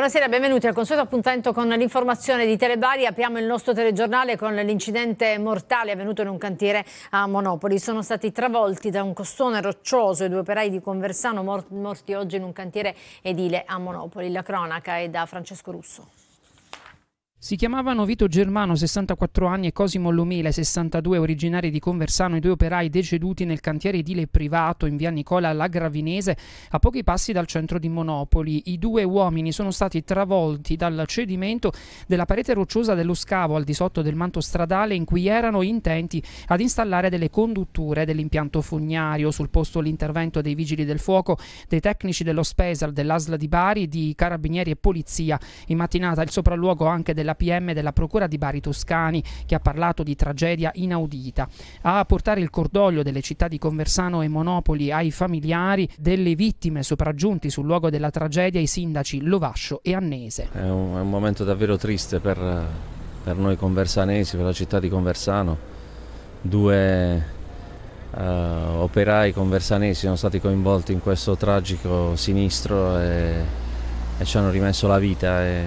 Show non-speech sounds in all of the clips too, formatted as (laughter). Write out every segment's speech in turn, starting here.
Buonasera, benvenuti al consueto appuntamento con l'informazione di Telebari. Apriamo il nostro telegiornale con l'incidente mortale avvenuto in un cantiere a Monopoli. Sono stati travolti da un costone roccioso i due operai di Conversano morti oggi in un cantiere edile a Monopoli. La cronaca è da Francesco Russo. Si chiamavano Vito Germano, 64 anni, e Cosimo Lomele, 62, originari di Conversano, i due operai deceduti nel cantiere edile privato in via Nicola Gravinese, a pochi passi dal centro di Monopoli. I due uomini sono stati travolti dal cedimento della parete rocciosa dello scavo al di sotto del manto stradale in cui erano intenti ad installare delle condutture dell'impianto fognario. Sul posto l'intervento dei vigili del fuoco, dei tecnici dello Spesar, dell'Asla di Bari, di carabinieri e polizia. In mattinata il sopralluogo anche della la PM della Procura di Bari Toscani, che ha parlato di tragedia inaudita. A portare il cordoglio delle città di Conversano e Monopoli ai familiari delle vittime sopraggiunti sul luogo della tragedia i sindaci Lovascio e Annese. È un, è un momento davvero triste per, per noi conversanesi, per la città di Conversano. Due Uh, operai conversanesi sono stati coinvolti in questo tragico sinistro e, e ci hanno rimesso la vita. E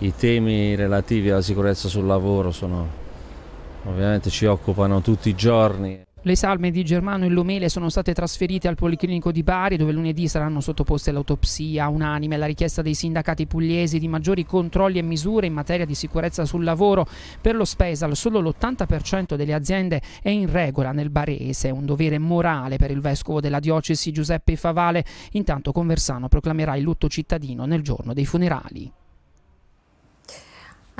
i temi relativi alla sicurezza sul lavoro sono, ovviamente ci occupano tutti i giorni. Le salme di Germano e Lomele sono state trasferite al Policlinico di Bari dove lunedì saranno sottoposte all'autopsia unanime alla richiesta dei sindacati pugliesi di maggiori controlli e misure in materia di sicurezza sul lavoro. Per lo Spesal solo l'80% delle aziende è in regola nel barese, un dovere morale per il vescovo della diocesi Giuseppe Favale. Intanto Conversano proclamerà il lutto cittadino nel giorno dei funerali.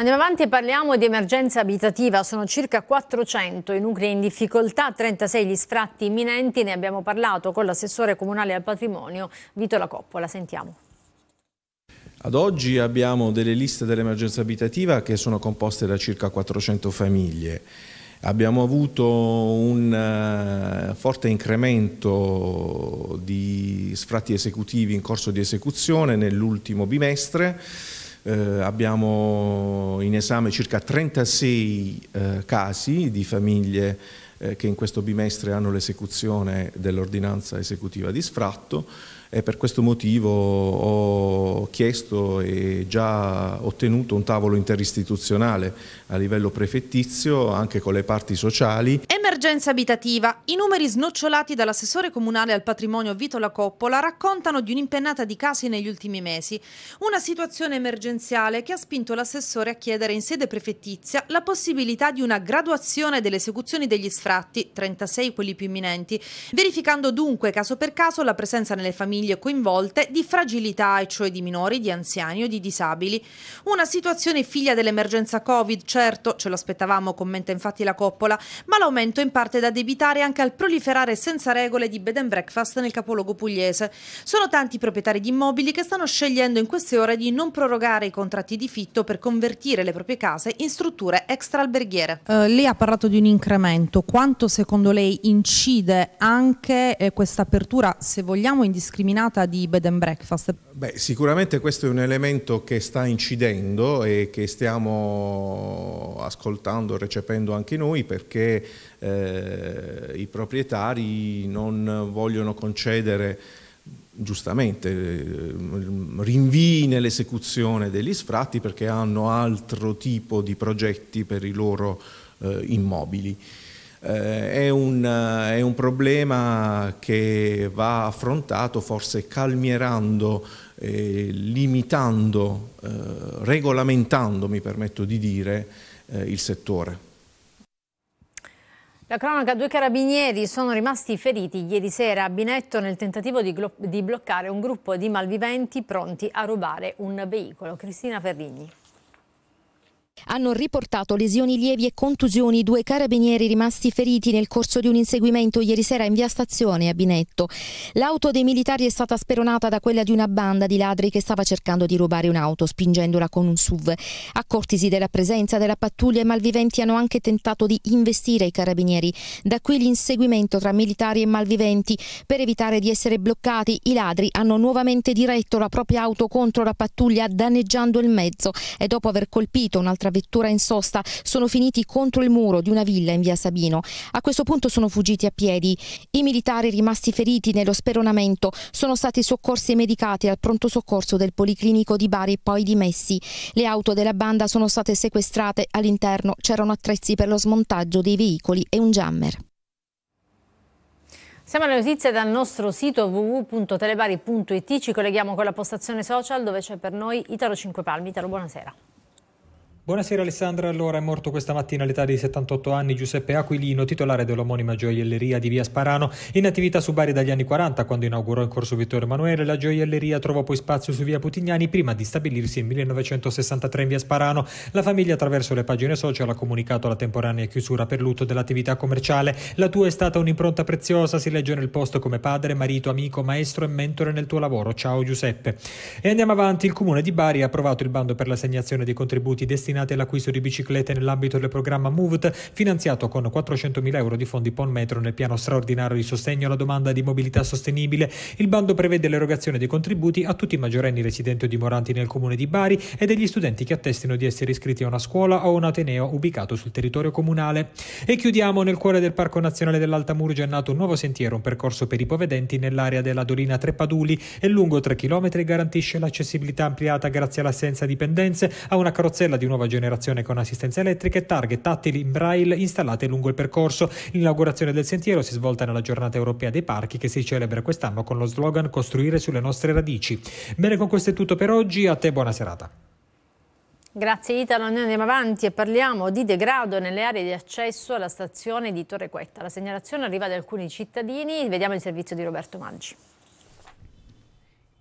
Andiamo avanti e parliamo di emergenza abitativa. Sono circa 400 i nuclei in difficoltà, 36 gli sfratti imminenti. Ne abbiamo parlato con l'assessore comunale al patrimonio Vito La Coppola. Sentiamo. Ad oggi abbiamo delle liste dell'emergenza abitativa che sono composte da circa 400 famiglie. Abbiamo avuto un eh, forte incremento di sfratti esecutivi in corso di esecuzione nell'ultimo bimestre eh, abbiamo in esame circa 36 eh, casi di famiglie eh, che in questo bimestre hanno l'esecuzione dell'ordinanza esecutiva di sfratto e per questo motivo ho chiesto e già ottenuto un tavolo interistituzionale a livello prefettizio anche con le parti sociali Emergenza abitativa. I numeri snocciolati dall'assessore comunale al patrimonio Vito La Coppola raccontano di un'impennata di casi negli ultimi mesi. Una situazione emergenziale che ha spinto l'assessore a chiedere in sede prefettizia la possibilità di una graduazione delle esecuzioni degli sfratti, 36 quelli più imminenti, verificando dunque caso per caso la presenza nelle famiglie coinvolte di fragilità, e cioè di minori, di anziani o di disabili. Una situazione figlia dell'emergenza Covid, certo, ce l'aspettavamo, commenta infatti La Coppola, ma l'aumento in in parte da debitare anche al proliferare senza regole di bed and breakfast nel capoluogo pugliese. Sono tanti i proprietari di immobili che stanno scegliendo in queste ore di non prorogare i contratti di fitto per convertire le proprie case in strutture extraalberghiere. Uh, lei ha parlato di un incremento. Quanto secondo lei incide anche eh, questa apertura, se vogliamo, indiscriminata di bed and breakfast? Beh, sicuramente questo è un elemento che sta incidendo e che stiamo ascoltando, recependo anche noi perché eh, i proprietari non vogliono concedere giustamente eh, rinvii nell'esecuzione degli sfratti perché hanno altro tipo di progetti per i loro eh, immobili. Eh, è, un, eh, è, un, problema che va affrontato forse calmierando, eh, limitando, eh, regolamentando, mi permetto di dire, il settore. La cronaca, due carabinieri sono rimasti feriti ieri sera a Binetto nel tentativo di, di bloccare un gruppo di malviventi pronti a rubare un veicolo. Cristina Ferrigni. Hanno riportato lesioni lievi e contusioni due carabinieri rimasti feriti nel corso di un inseguimento ieri sera in via Stazione a Binetto. L'auto dei militari è stata speronata da quella di una banda di ladri che stava cercando di rubare un'auto, spingendola con un SUV. Accortisi della presenza della pattuglia, i malviventi hanno anche tentato di investire i carabinieri. Da qui l'inseguimento tra militari e malviventi. Per evitare di essere bloccati, i ladri hanno nuovamente diretto la propria auto contro la pattuglia, danneggiando il mezzo e dopo aver colpito un'altra vettura in sosta sono finiti contro il muro di una villa in via Sabino. A questo punto sono fuggiti a piedi. I militari rimasti feriti nello speronamento sono stati soccorsi e medicati al pronto soccorso del Policlinico di Bari poi dimessi. Le auto della banda sono state sequestrate, all'interno c'erano attrezzi per lo smontaggio dei veicoli e un jammer. Siamo alle notizie dal nostro sito www.telebari.it, ci colleghiamo con la postazione social dove c'è per noi Italo Cinque Palmi. Italo, buonasera. Buonasera Alessandra, allora è morto questa mattina all'età di 78 anni Giuseppe Aquilino, titolare dell'omonima gioielleria di Via Sparano, in attività su Bari dagli anni 40, quando inaugurò in corso Vittorio Emanuele, la gioielleria trovò poi spazio su Via Putignani prima di stabilirsi nel 1963 in Via Sparano. La famiglia attraverso le pagine social ha comunicato la temporanea chiusura per lutto dell'attività commerciale. La tua è stata un'impronta preziosa, si legge nel post come padre, marito, amico, maestro e mentore nel tuo lavoro. Ciao Giuseppe. E andiamo avanti, il comune di Bari ha approvato il bando per l'assegnazione dei contributi destinati destinate all'acquisto di biciclette nell'ambito del programma MOVT, finanziato con 400.000 euro di fondi PON Metro nel piano straordinario di sostegno alla domanda di mobilità sostenibile. Il bando prevede l'erogazione dei contributi a tutti i maggiorenni residenti o dimoranti nel comune di Bari e degli studenti che attestino di essere iscritti a una scuola o un ateneo ubicato sul territorio comunale. E chiudiamo nel cuore del Parco Nazionale dell'Alta Murgia è nato un nuovo sentiero, un percorso per i povedenti nell'area della Dolina Tre è lungo 3 km e garantisce l'accessibilità ampliata grazie all'assenza di pendenze, a una carrozzella di nuova generazione con assistenza elettrica e targhe tattili in braille installate lungo il percorso. L'inaugurazione del sentiero si svolta nella giornata europea dei parchi che si celebra quest'anno con lo slogan Costruire sulle nostre radici. Bene, con questo è tutto per oggi, a te buona serata. Grazie Italo, noi andiamo avanti e parliamo di degrado nelle aree di accesso alla stazione di Torre Quetta. La segnalazione arriva da alcuni cittadini, vediamo il servizio di Roberto Maggi.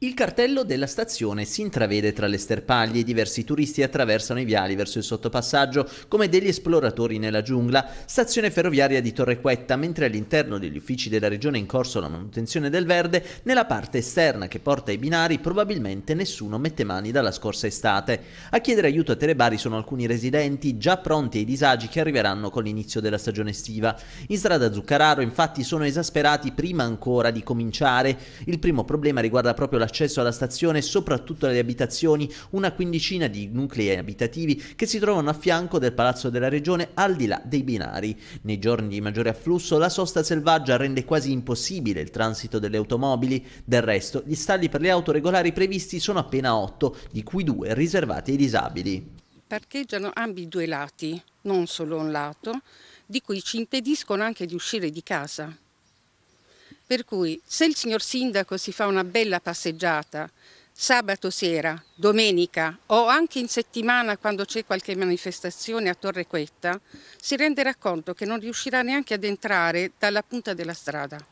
Il cartello della stazione si intravede tra le sterpaglie, diversi turisti attraversano i viali verso il sottopassaggio come degli esploratori nella giungla, stazione ferroviaria di Torrequetta, mentre all'interno degli uffici della regione è in corso la manutenzione del verde, nella parte esterna che porta ai binari probabilmente nessuno mette mani dalla scorsa estate. A chiedere aiuto a Telebari sono alcuni residenti già pronti ai disagi che arriveranno con l'inizio della stagione estiva. In strada Zuccararo infatti sono esasperati prima ancora di cominciare, il primo problema riguarda proprio la l'accesso alla stazione e soprattutto alle abitazioni, una quindicina di nuclei abitativi che si trovano a fianco del Palazzo della Regione al di là dei binari. Nei giorni di maggiore afflusso la sosta selvaggia rende quasi impossibile il transito delle automobili, del resto gli stalli per le auto regolari previsti sono appena 8, di cui due riservati ai disabili. Parcheggiano ambi i due lati, non solo un lato, di cui ci impediscono anche di uscire di casa. Per cui se il signor sindaco si fa una bella passeggiata sabato sera, domenica o anche in settimana quando c'è qualche manifestazione a Torre Quetta, si renderà conto che non riuscirà neanche ad entrare dalla punta della strada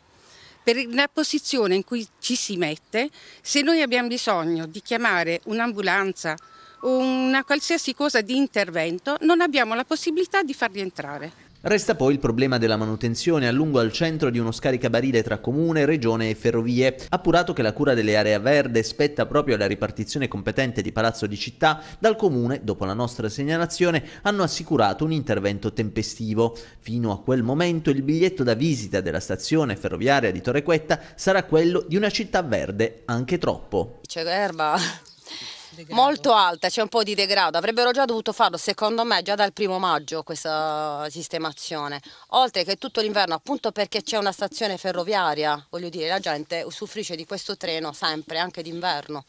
per la posizione in cui ci si mette, se noi abbiamo bisogno di chiamare un'ambulanza o una qualsiasi cosa di intervento, non abbiamo la possibilità di farli entrare. Resta poi il problema della manutenzione a lungo al centro di uno scaricabarile tra comune, regione e ferrovie. Appurato che la cura delle aree verde spetta proprio alla ripartizione competente di Palazzo di Città, dal comune, dopo la nostra segnalazione, hanno assicurato un intervento tempestivo. Fino a quel momento il biglietto da visita della stazione ferroviaria di Torrequetta sarà quello di una città verde, anche troppo. C'è l'erba degrado. molto alta, c'è un po' di degrado. Avrebbero già dovuto farlo, secondo me, già dal primo maggio questa sistemazione. Oltre che tutto l'inverno, appunto perché c'è una stazione ferroviaria, voglio dire, la gente usufruisce di questo treno sempre, anche d'inverno.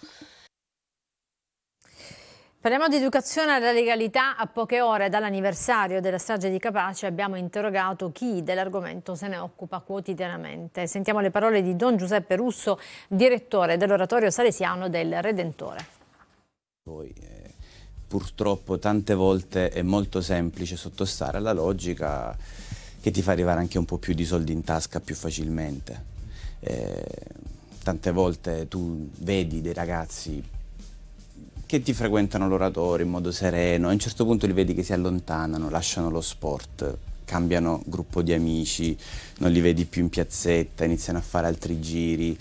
Parliamo di educazione alla legalità. A poche ore dall'anniversario della strage di Capace abbiamo interrogato chi dell'argomento se ne occupa quotidianamente. Sentiamo le parole di Don Giuseppe Russo, direttore dell'oratorio salesiano del Redentore. Poi eh, purtroppo tante volte è molto semplice sottostare alla logica che ti fa arrivare anche un po' più di soldi in tasca più facilmente. Eh, tante volte tu vedi dei ragazzi che ti frequentano l'oratorio in modo sereno, a un certo punto li vedi che si allontanano, lasciano lo sport, cambiano gruppo di amici, non li vedi più in piazzetta, iniziano a fare altri giri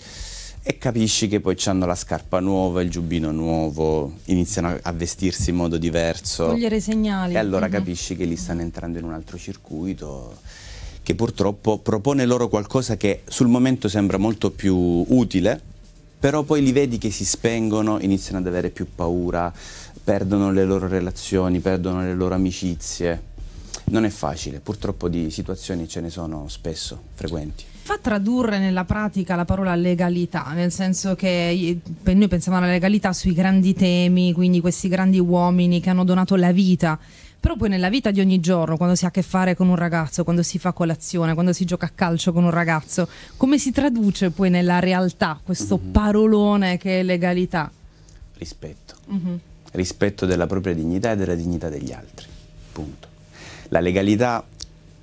e capisci che poi hanno la scarpa nuova, il giubbino nuovo, iniziano a vestirsi in modo diverso. Cogliere segnali. E allora mm -hmm. capisci che lì stanno entrando in un altro circuito che purtroppo propone loro qualcosa che sul momento sembra molto più utile, però poi li vedi che si spengono, iniziano ad avere più paura, perdono le loro relazioni, perdono le loro amicizie. Non è facile, purtroppo di situazioni ce ne sono spesso, frequenti fa tradurre nella pratica la parola legalità, nel senso che noi pensiamo alla legalità sui grandi temi, quindi questi grandi uomini che hanno donato la vita però poi nella vita di ogni giorno, quando si ha a che fare con un ragazzo, quando si fa colazione, quando si gioca a calcio con un ragazzo, come si traduce poi nella realtà questo mm-hmm. parolone che è legalità? Rispetto. Mm-hmm. Rispetto della propria dignità e della dignità degli altri. Punto. La legalità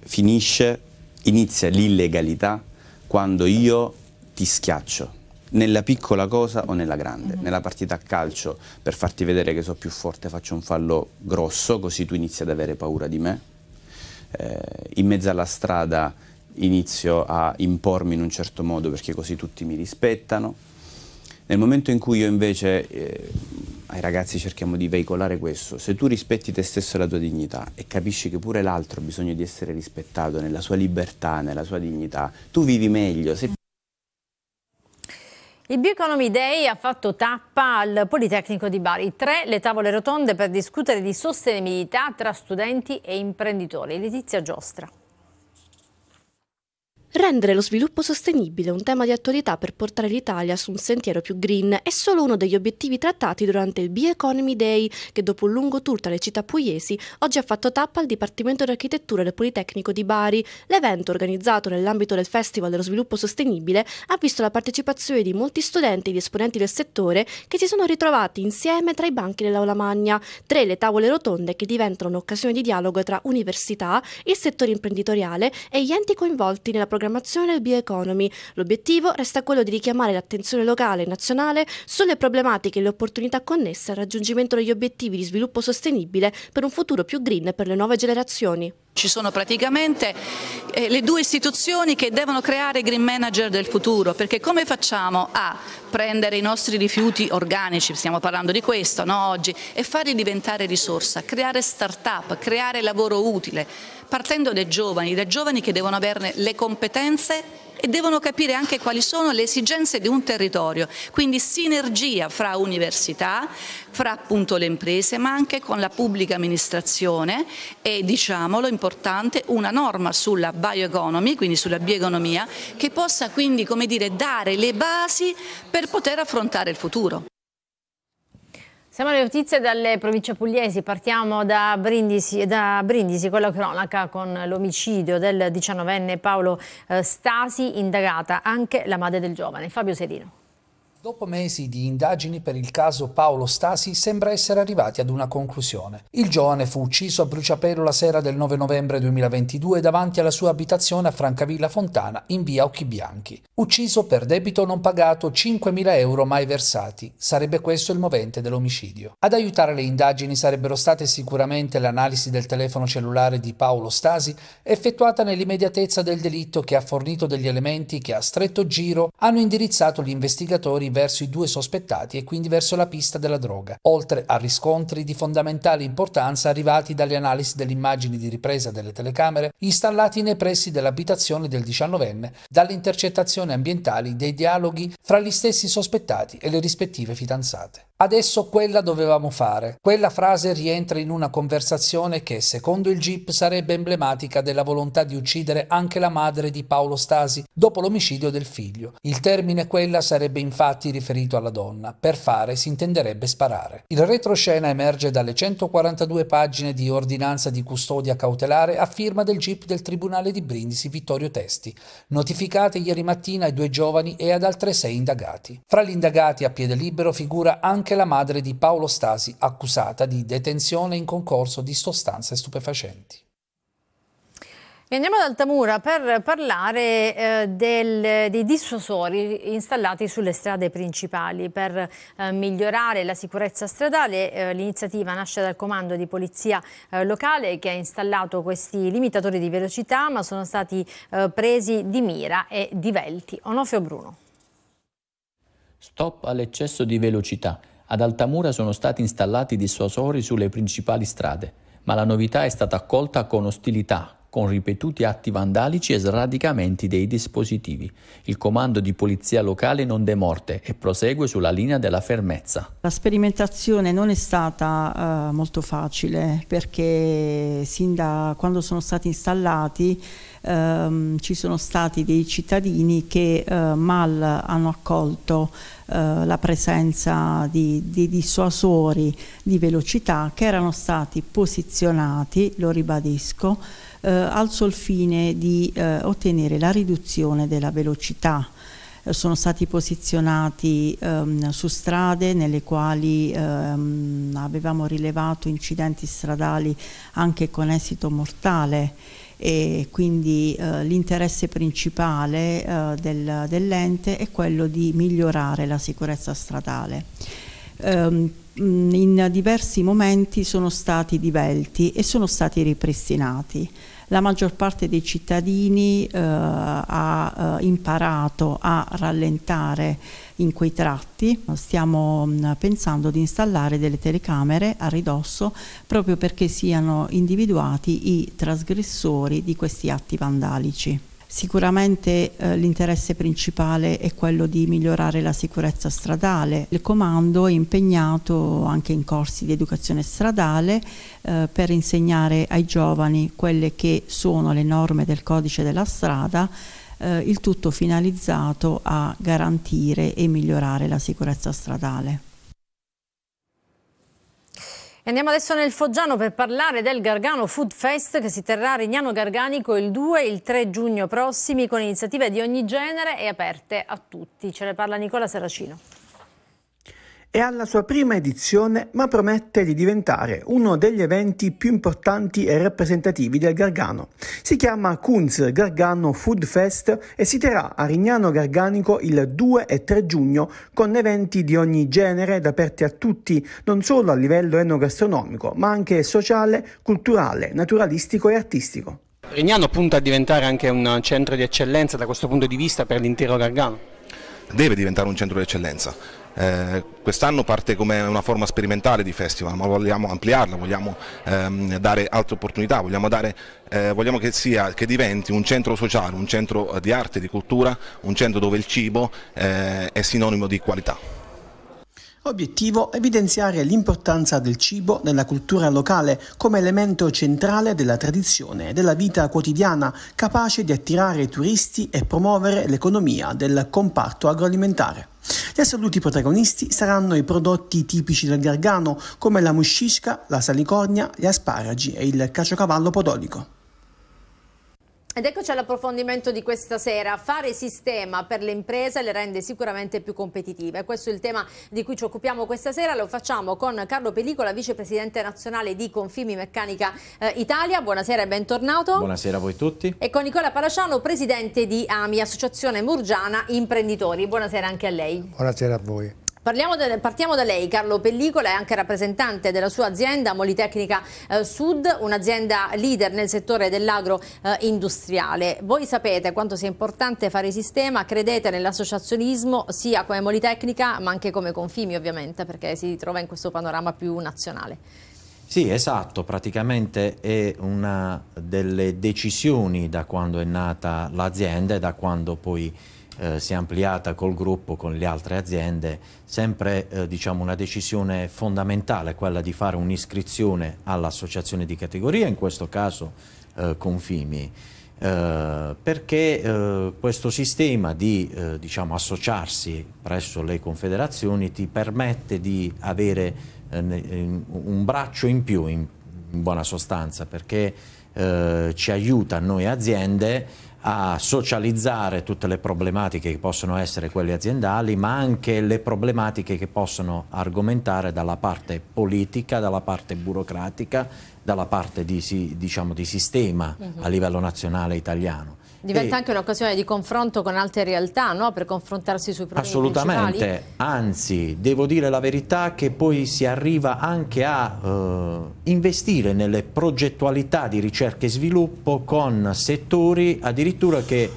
finisce, inizia l'illegalità quando io ti schiaccio nella piccola cosa o nella grande. Mm -hmm. Nella partita a calcio, per farti vedere che sono più forte, faccio un fallo grosso, così tu inizi ad avere paura di me. Eh, in mezzo alla strada inizio a impormi in un certo modo perché così tutti mi rispettano. Nel momento in cui io invece eh, ai ragazzi cerchiamo di veicolare questo, se tu rispetti te stesso e la tua dignità e capisci che pure l'altro ha bisogno di essere rispettato nella sua libertà, nella sua dignità, tu vivi meglio. Se... Il Bioeconomy Day ha fatto tappa al Politecnico di Bari. Tre le tavole rotonde per discutere di sostenibilità tra studenti e imprenditori. Letizia Giostra. Rendere lo sviluppo sostenibile un tema di attualità per portare l'Italia su un sentiero più green è solo uno degli obiettivi trattati durante il Bioeconomy Day che dopo un lungo tour tra le città pugliesi oggi ha fatto tappa al Dipartimento di Architettura del Politecnico di Bari. L'evento organizzato nell'ambito del Festival dello Sviluppo Sostenibile ha visto la partecipazione di molti studenti ed esponenti del settore che si sono ritrovati insieme tra i banchi dell'Aula Magna, tre le tavole rotonde che diventano un'occasione di dialogo tra università, il settore imprenditoriale e gli enti coinvolti nella programmazione programmazione e bioeconomy. L'obiettivo resta quello di richiamare l'attenzione locale e nazionale sulle problematiche e le opportunità connesse al raggiungimento degli obiettivi di sviluppo sostenibile per un futuro più green per le nuove generazioni. Ci sono praticamente eh, le due istituzioni che devono creare i green manager del futuro, perché come facciamo a prendere i nostri rifiuti organici, stiamo parlando di questo no, oggi, e farli diventare risorsa, creare start-up, creare lavoro utile, partendo dai giovani, dai giovani che devono averne le competenze e devono capire anche quali sono le esigenze di un territorio, quindi sinergia fra università, fra appunto le imprese, ma anche con la pubblica amministrazione e diciamolo importante una norma sulla bioeconomy, quindi sulla bioeconomia, che possa quindi come dire, dare le basi per poter affrontare il futuro. Siamo alle notizie dalle province pugliesi, partiamo da Brindisi, da Brindisi con la cronaca con l'omicidio del 19enne Paolo eh, Stasi, indagata anche la madre del giovane, Fabio Serino. Dopo mesi di indagini per il caso Paolo Stasi sembra essere arrivati ad una conclusione. Il giovane fu ucciso a bruciapelo la sera del 9 novembre 2022 davanti alla sua abitazione a Francavilla Fontana in via Occhi Bianchi. Ucciso per debito non pagato 5.000 euro mai versati. Sarebbe questo il movente dell'omicidio. Ad aiutare le indagini sarebbero state sicuramente l'analisi del telefono cellulare di Paolo Stasi effettuata nell'immediatezza del delitto che ha fornito degli elementi che a stretto giro hanno indirizzato gli investigatori verso i due sospettati e quindi verso la pista della droga, oltre a riscontri di fondamentale importanza arrivati dalle analisi delle immagini di ripresa delle telecamere installati nei pressi dell'abitazione del 19 diciannovenne, dalle intercettazioni ambientali dei dialoghi fra gli stessi sospettati e le rispettive fidanzate. Adesso quella dovevamo fare. Quella frase rientra in una conversazione che, secondo il GIP, sarebbe emblematica della volontà di uccidere anche la madre di Paolo Stasi dopo l'omicidio del figlio. Il termine quella sarebbe infatti riferito alla donna. Per fare si intenderebbe sparare. Il retroscena emerge dalle 142 pagine di ordinanza di custodia cautelare a firma del GIP del Tribunale di Brindisi Vittorio Testi, notificate ieri mattina ai due giovani e ad altre sei indagati. Fra gli indagati a piede libero figura anche anche la madre di Paolo Stasi, accusata di detenzione in concorso di sostanze stupefacenti. E andiamo ad Altamura per parlare eh, del, dei dissuasori installati sulle strade principali per eh, migliorare la sicurezza stradale. Eh, l'iniziativa nasce dal comando di polizia eh, locale che ha installato questi limitatori di velocità ma sono stati eh, presi di mira e divelti. Onofio Bruno. Stop all'eccesso di velocità. Ad Altamura sono stati installati dissuasori sulle principali strade, ma la novità è stata accolta con ostilità con ripetuti atti vandalici e sradicamenti dei dispositivi. Il comando di polizia locale non demorte e prosegue sulla linea della fermezza. La sperimentazione non è stata uh, molto facile perché sin da quando sono stati installati um, ci sono stati dei cittadini che uh, mal hanno accolto eh, la presenza di, di, dissuasori di velocità che erano stati posizionati, lo ribadisco, eh, al sol fine di eh, ottenere la riduzione della velocità eh, sono stati posizionati ehm, su strade nelle quali ehm, avevamo rilevato incidenti stradali anche con esito mortale e quindi eh, l'interesse principale eh, del, dell'ente è quello di migliorare la sicurezza stradale. Ehm, in diversi momenti sono stati divelti e sono stati ripristinati la maggior parte dei cittadini eh, ha eh, imparato a rallentare in quei tratti. Stiamo mh, mm, pensando di installare delle telecamere a ridosso proprio perché siano individuati i trasgressori di questi atti vandalici. Sicuramente eh, l'interesse principale è quello di migliorare la sicurezza stradale. Il comando è impegnato anche in corsi di educazione stradale eh, per insegnare ai giovani quelle che sono le norme del codice della strada, eh, il tutto finalizzato a garantire e migliorare la sicurezza stradale andiamo adesso nel Foggiano per parlare del Gargano Food Fest che si terrà a Rignano Garganico il 2 e il 3 giugno prossimi con iniziative di ogni genere e aperte a tutti. Ce ne parla Nicola Serracino. È alla sua prima edizione, ma promette di diventare uno degli eventi più importanti e rappresentativi del Gargano. Si chiama Kunz Gargano Food Fest e si terrà a Rignano Garganico il 2 e 3 giugno con eventi di ogni genere ed aperti a tutti, non solo a livello enogastronomico, ma anche sociale, culturale, naturalistico e artistico. Rignano punta a diventare anche un centro di eccellenza da questo punto di vista per l'intero Gargano. Deve diventare un centro di eccellenza eh, quest'anno parte come una forma sperimentale di festival, ma vogliamo ampliarla, vogliamo ehm, dare altre opportunità, vogliamo, dare, eh, vogliamo che, sia, che, diventi un centro sociale, un centro di arte, di cultura, un centro dove il cibo eh, è sinonimo di qualità. Obiettivo evidenziare l'importanza del cibo nella cultura locale come elemento centrale della tradizione e della vita quotidiana, capace di attirare turisti e promuovere l'economia del comparto agroalimentare. Gli assoluti protagonisti saranno i prodotti tipici del Gargano come la muscisca, la salicornia, gli asparagi e il caciocavallo podolico. Ed eccoci all'approfondimento di questa sera. Fare sistema per le imprese le rende sicuramente più competitive. Questo è il tema di cui ci occupiamo questa sera. Lo facciamo con Carlo Pellicola, vicepresidente nazionale di Confimi Meccanica eh, Italia. Buonasera e bentornato. Buonasera a voi tutti. E con Nicola Paraciano, presidente di AMI, Associazione Murgiana Imprenditori. Buonasera anche a lei. Buonasera a voi. De, partiamo da lei, Carlo Pellicola è anche rappresentante della sua azienda Molitecnica eh, Sud, un'azienda leader nel settore dell'agroindustriale. Eh, Voi sapete quanto sia importante fare sistema, credete nell'associazionismo sia come Molitecnica ma anche come Confimi ovviamente perché si trova in questo panorama più nazionale. Sì, esatto, praticamente è una delle decisioni da quando è nata l'azienda e da quando poi eh, si è ampliata col gruppo, con le altre aziende, sempre eh, diciamo una decisione fondamentale quella di fare un'iscrizione all'associazione di categoria, in questo caso eh, Confimi, eh, perché eh, questo sistema di eh, diciamo, associarsi presso le confederazioni ti permette di avere un braccio in più in, in buona sostanza, perché ci aiuta noi aziende a socializzare tutte le problematiche che possono essere quelle aziendali, ma anche le problematiche che possono argomentare dalla parte politica, dalla parte burocratica, dalla parte di, diciamo, di sistema a mhm. livello nazionale italiano. Diventa e anche un'occasione di confronto con altre realtà, no? per confrontarsi sui problemi Assolutamente, principali. anzi devo dire la verità che poi si arriva anche a eh, investire nelle progettualità di ricerca e sviluppo con settori addirittura che eh,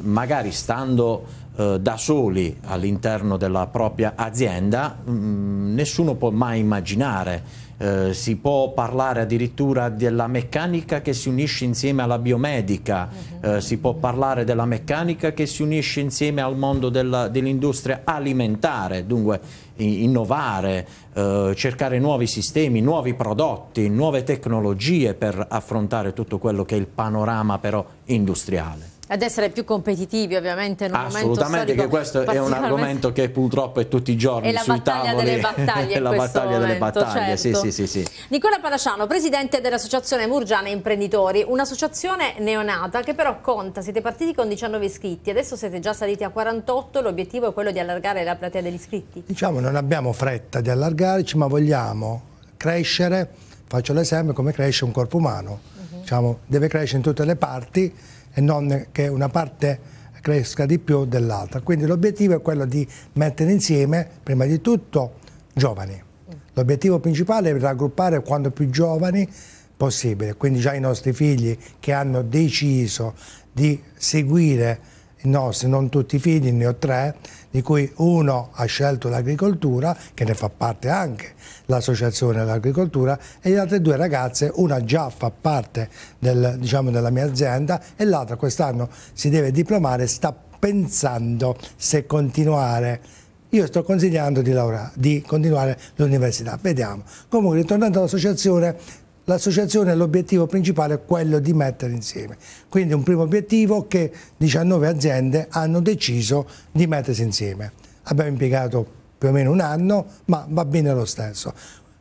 magari stando eh, da soli all'interno della propria azienda mh, mm, nessuno può mai immaginare eh, si può parlare addirittura della meccanica che si unisce insieme alla biomedica, uh-huh. eh, si può parlare della meccanica che si unisce insieme al mondo della, dell'industria alimentare, dunque innovare, eh, cercare nuovi sistemi, nuovi prodotti, nuove tecnologie per affrontare tutto quello che è il panorama però industriale ad essere più competitivi ovviamente in un Assolutamente, che questo è un argomento che purtroppo è tutti i giorni sui tavoli. è la battaglia (laughs) momento, delle battaglie, certo. sì, sì, sì, Nicola Palasciano presidente dell'associazione Murgiana Imprenditori, un'associazione neonata che però conta, siete partiti con 19 iscritti, adesso siete già saliti a 48, l'obiettivo è quello di allargare la platea degli iscritti. Diciamo non abbiamo fretta di allargarci ma vogliamo crescere, faccio l'esempio come cresce un corpo umano, uh mhm. -huh. diciamo, deve crescere in tutte le parti e non che una parte cresca di più dell'altra. Quindi l'obiettivo è quello di mettere insieme, prima di tutto, giovani. L'obiettivo principale è raggruppare quanto più giovani possibile, quindi già i nostri figli che hanno deciso di seguire no, se non tutti i figli, ne ho tre, di cui uno ha scelto l'agricoltura, che ne fa parte anche l'associazione dell'agricoltura, e le altre due ragazze, una già fa parte del, diciamo, della mia azienda e l'altra quest'anno si deve diplomare, sta pensando se continuare io sto consigliando di, laura, di continuare l'università, vediamo. Comunque, ritornando all'associazione, l'associazione l'obiettivo principale è quello di mettere insieme. Quindi un primo obiettivo che 19 aziende hanno deciso di mettersi insieme. Abbiamo impiegato più o meno un anno, ma va bene lo stesso.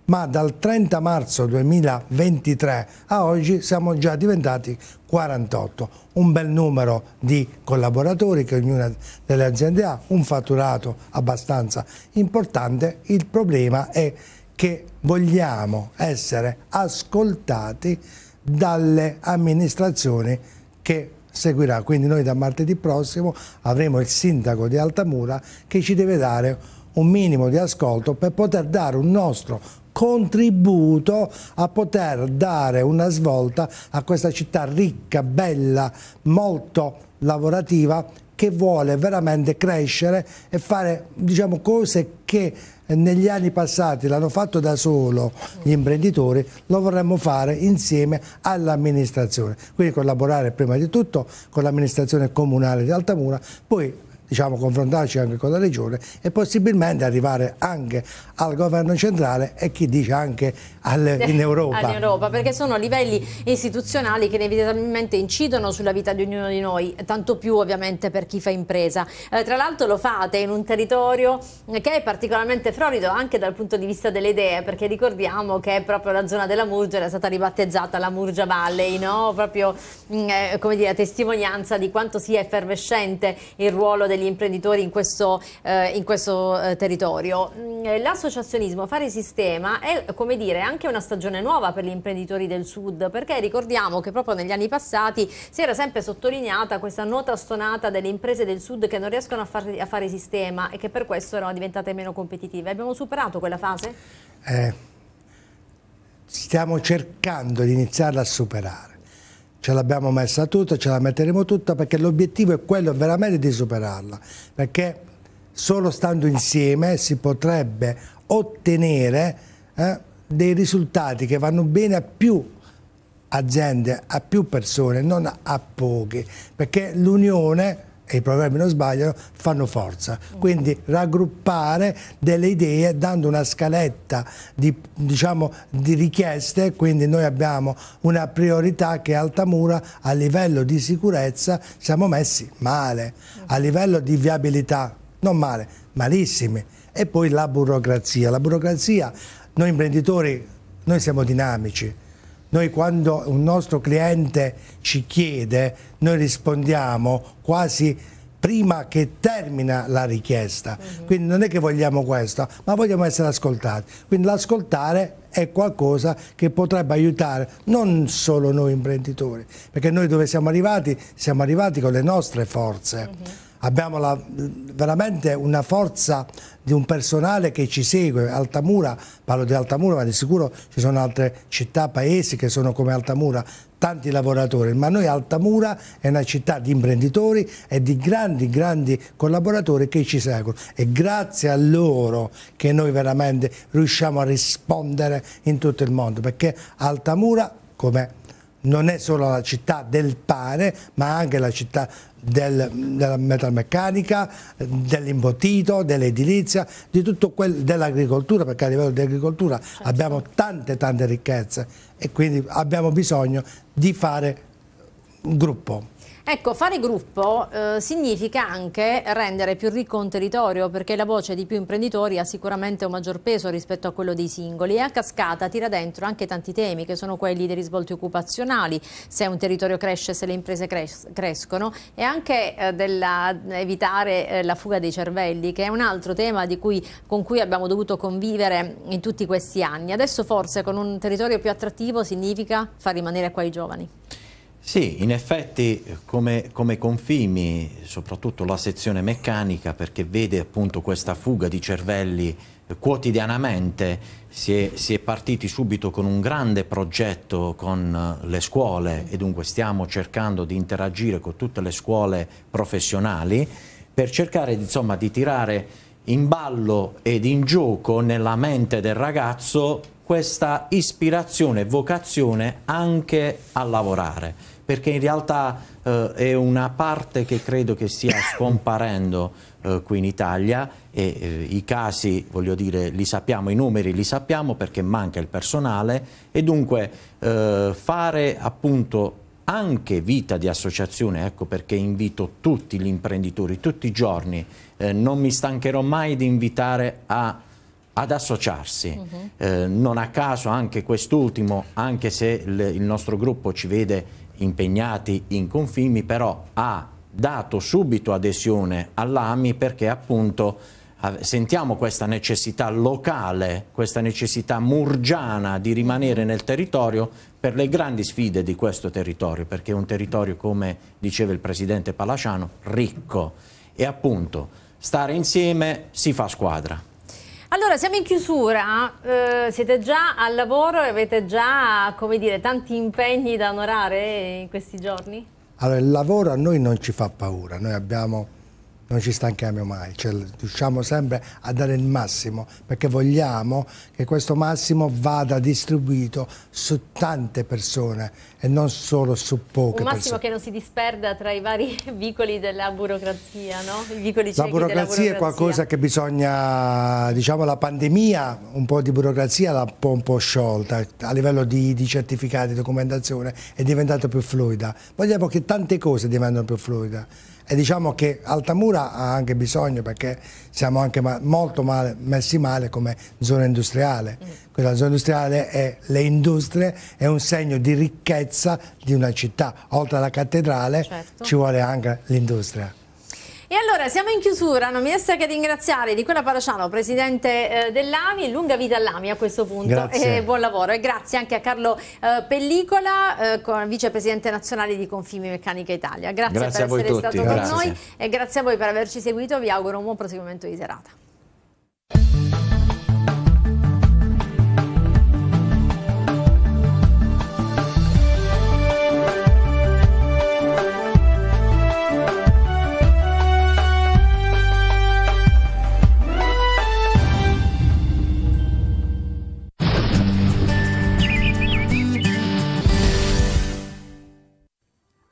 Ma dal 30 marzo 2023 a oggi siamo già diventati 48, un bel numero di collaboratori che ognuna delle aziende ha, un fatturato abbastanza importante. Il problema è che vogliamo essere ascoltati dalle amministrazioni che seguirà. Quindi noi da martedì prossimo avremo il sindaco di Altamura che ci deve dare un minimo di ascolto per poter dare un nostro contributo a poter dare una svolta a questa città ricca, bella, molto lavorativa che vuole veramente crescere e fare diciamo, cose che negli anni passati l'hanno fatto da solo gli imprenditori, lo vorremmo fare insieme all'amministrazione. Quindi collaborare prima di tutto con l'amministrazione comunale di Altamura, poi diciamo, confrontarci anche con la regione e possibilmente arrivare anche al governo centrale e chi dice anche al, (laughs) in Europa. All'Europa, perché sono livelli istituzionali che inevitabilmente incidono sulla vita di ognuno di noi, tanto più ovviamente per chi fa impresa. Eh, tra l'altro lo fate in un territorio che è particolarmente florido anche dal punto di vista delle idee, perché ricordiamo che proprio la zona della Murgia era stata ribattezzata la Murgia Valley, no? proprio mm, eh, come dire, testimonianza di quanto sia effervescente il ruolo degli degli imprenditori in questo, eh, in questo eh, territorio. Mm, eh, l'associazionismo Fare Sistema è come dire anche una stagione nuova per gli imprenditori del sud perché ricordiamo che proprio negli anni passati si era sempre sottolineata questa nota stonata delle imprese del sud che non riescono a, far, a fare sistema e che per questo erano diventate meno competitive. Abbiamo superato quella fase? Eh, stiamo cercando di iniziarla a superare ce l'abbiamo messa tutta, ce la metteremo tutta perché l'obiettivo è quello veramente di superarla, perché solo stando insieme si potrebbe ottenere eh, dei risultati che vanno bene a più aziende, a più persone, non a pochi, perché l'unione e i problemi non sbagliano, fanno forza. Quindi raggruppare delle idee dando una scaletta di, diciamo, di richieste, quindi noi abbiamo una priorità che Altamura a livello di sicurezza siamo messi male, a livello di viabilità non male, malissimi. E poi la burocrazia. La burocrazia, noi imprenditori, noi siamo dinamici noi quando un nostro cliente ci chiede, noi rispondiamo quasi prima che termina la richiesta. Uh mhm. -huh. Quindi non è che vogliamo questo, ma vogliamo essere ascoltati. Quindi l'ascoltare è qualcosa che potrebbe aiutare non solo noi imprenditori, perché noi dove siamo arrivati? Siamo arrivati con le nostre forze. Uh mhm. -huh abbiamo la, veramente una forza di un personale che ci segue, Altamura, parlo di Altamura ma di sicuro ci sono altre città, paesi che sono come Altamura, tanti lavoratori, ma noi Altamura è una città di imprenditori e di grandi, grandi collaboratori che ci seguono e grazie a loro che noi veramente riusciamo a rispondere in tutto il mondo perché Altamura come è? non è solo la città del pane, ma anche la città del, della metalmeccanica, dell'imbottito, dell'edilizia, di tutto quello dell'agricoltura, perché a livello di agricoltura certo. abbiamo tante tante ricchezze e quindi abbiamo bisogno di fare un gruppo. Ecco, fare gruppo eh, significa anche rendere più ricco un territorio perché la voce di più imprenditori ha sicuramente un maggior peso rispetto a quello dei singoli e a cascata tira dentro anche tanti temi che sono quelli dei risvolti occupazionali, se un territorio cresce, se le imprese cres crescono e anche eh, della, evitare eh, la fuga dei cervelli che è un altro tema cui, con cui abbiamo dovuto convivere in tutti questi anni. Adesso forse con un territorio più attrattivo significa far rimanere qua i giovani. Sì, in effetti eh, come, come, Confimi, soprattutto la sezione meccanica, perché vede appunto questa fuga di cervelli eh, quotidianamente, si è, si è partiti subito con un grande progetto con eh, le scuole e dunque stiamo cercando di interagire con tutte le scuole professionali per cercare insomma, di tirare in ballo ed in gioco nella mente del ragazzo questa ispirazione vocazione anche a lavorare perché in realtà eh, è una parte che credo che stia (coughs) scomparendo eh, qui in Italia e eh, i casi, voglio dire, li sappiamo, i numeri li sappiamo perché manca il personale e dunque eh, fare appunto anche vita di associazione, ecco perché invito tutti gli imprenditori, tutti i giorni, eh, non mi stancherò mai di invitare a ad associarsi. Uh mhm. -huh. eh, non a caso anche quest'ultimo, anche se il nostro gruppo ci vede impegnati in Confimi, però ha dato subito adesione all'AMI perché appunto sentiamo questa necessità locale, questa necessità murgiana di rimanere nel territorio per le grandi sfide di questo territorio, perché è un territorio, come diceva il presidente Palasciano, ricco e appunto stare insieme si fa squadra. Allora, siamo in chiusura, eh, siete già al lavoro e avete già, come dire, tanti impegni da onorare in questi giorni? Allora, il lavoro a noi non ci fa paura, noi abbiamo non ci stanchiamo mai, cioè, riusciamo sempre a dare il massimo perché vogliamo che questo massimo vada distribuito su tante persone e non solo su poche. persone. Un massimo persone. che non si disperda tra i vari (laughs) vicoli della burocrazia, no? I vicoli la burocrazia è qualcosa che bisogna, diciamo la pandemia, un po' di burocrazia l'ha un po' sciolta a livello di, di certificati, documentazione, è diventata più fluida. Vogliamo che tante cose diventino più fluide e diciamo che Altamura ha anche bisogno perché siamo anche ma molto male, messi male come zona industriale. Mm. Quella zona industriale e le industrie è un segno di ricchezza di una città. Oltre alla cattedrale certo. ci vuole anche l'industria. E allora siamo in chiusura, non mi resta che ringraziare di quella Paraciano, presidente eh, dell'AMI, lunga vita all'AMI a questo punto grazie. e buon lavoro e grazie anche a Carlo eh, Pellicola, eh, vicepresidente nazionale di Confimi Meccanica Italia. Grazie, grazie per essere tutti. stato grazie. con noi e grazie a voi per averci seguito, vi auguro un buon proseguimento di serata.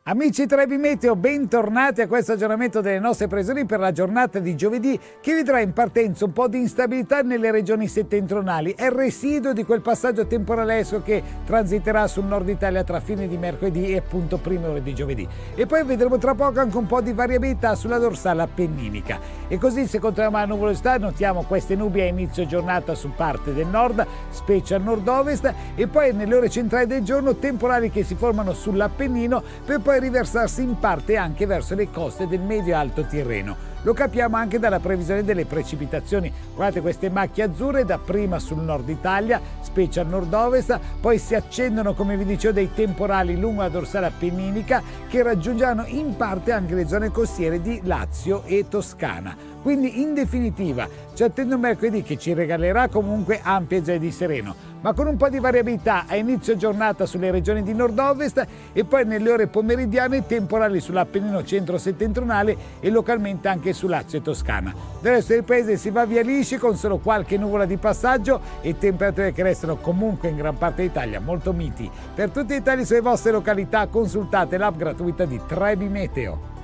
Amici Trevi Meteo, bentornati a questo aggiornamento delle nostre previsioni per la giornata di giovedì che vedrà in partenza un po' di instabilità nelle regioni settentrionali. È il residuo di quel passaggio temporalesco che transiterà sul nord Italia tra fine di mercoledì e appunto prime ore di giovedì. E poi vedremo tra poco anche un po' di variabilità sulla dorsale appenninica. E così se continuiamo la nuvolosità notiamo queste nubi a inizio giornata su parte del nord, specie a nord-ovest e poi nelle ore centrali del giorno temporali che si formano sull'Appennino per poi e riversarsi in parte anche verso le coste del medio alto Tirreno. Lo capiamo anche dalla previsione delle precipitazioni. Guardate queste macchie azzurre dapprima sul nord Italia, specie al nord-ovest, poi si accendono, come vi dicevo, dei temporali lungo la dorsale appenninica che raggiungeranno in parte anche le zone costiere di Lazio e Toscana. Quindi in definitiva ci cioè, attende un mercoledì che ci regalerà comunque ampie gel di sereno, ma con un po' di variabilità a inizio giornata sulle regioni di nord-ovest e poi nelle ore pomeridiane temporali sull'Appennino centro-settentrionale e localmente anche su Lazio e Toscana. Del resto del paese si va via lisci con solo qualche nuvola di passaggio e temperature che restano comunque in gran parte d'Italia molto miti. Per tutti i dettagli sulle vostre località consultate l'app gratuita di Trebi Meteo.